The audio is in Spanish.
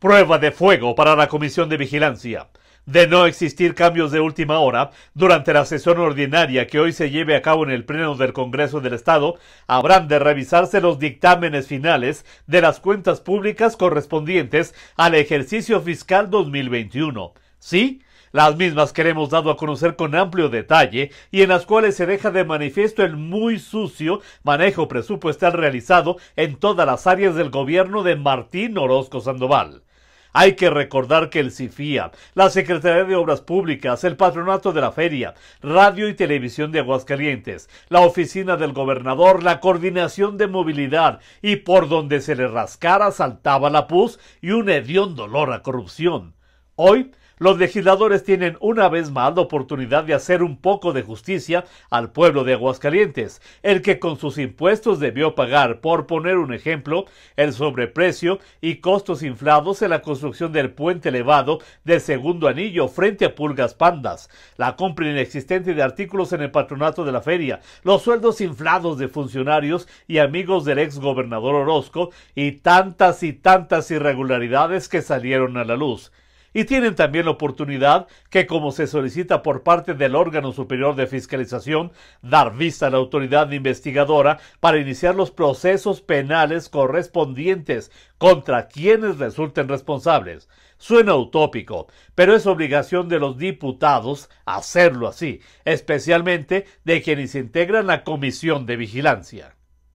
Prueba de fuego para la Comisión de Vigilancia. De no existir cambios de última hora, durante la sesión ordinaria que hoy se lleve a cabo en el Pleno del Congreso del Estado, habrán de revisarse los dictámenes finales de las cuentas públicas correspondientes al ejercicio fiscal 2021. ¿Sí? Las mismas que hemos dado a conocer con amplio detalle y en las cuales se deja de manifiesto el muy sucio manejo presupuestal realizado en todas las áreas del gobierno de Martín Orozco Sandoval. Hay que recordar que el CIFIA, la Secretaría de Obras Públicas, el Patronato de la Feria, Radio y Televisión de Aguascalientes, la Oficina del Gobernador, la Coordinación de Movilidad y por donde se le rascara saltaba la pus y un hediondo dolor a corrupción. Hoy, los legisladores tienen una vez más la oportunidad de hacer un poco de justicia al pueblo de Aguascalientes, el que con sus impuestos debió pagar, por poner un ejemplo, el sobreprecio y costos inflados en la construcción del puente elevado del segundo anillo frente a Pulgas Pandas, la compra inexistente de artículos en el patronato de la feria, los sueldos inflados de funcionarios y amigos del ex gobernador Orozco y tantas y tantas irregularidades que salieron a la luz y tienen también la oportunidad que, como se solicita por parte del órgano superior de fiscalización, dar vista a la autoridad investigadora para iniciar los procesos penales correspondientes contra quienes resulten responsables. Suena utópico, pero es obligación de los diputados hacerlo así, especialmente de quienes integran la Comisión de Vigilancia.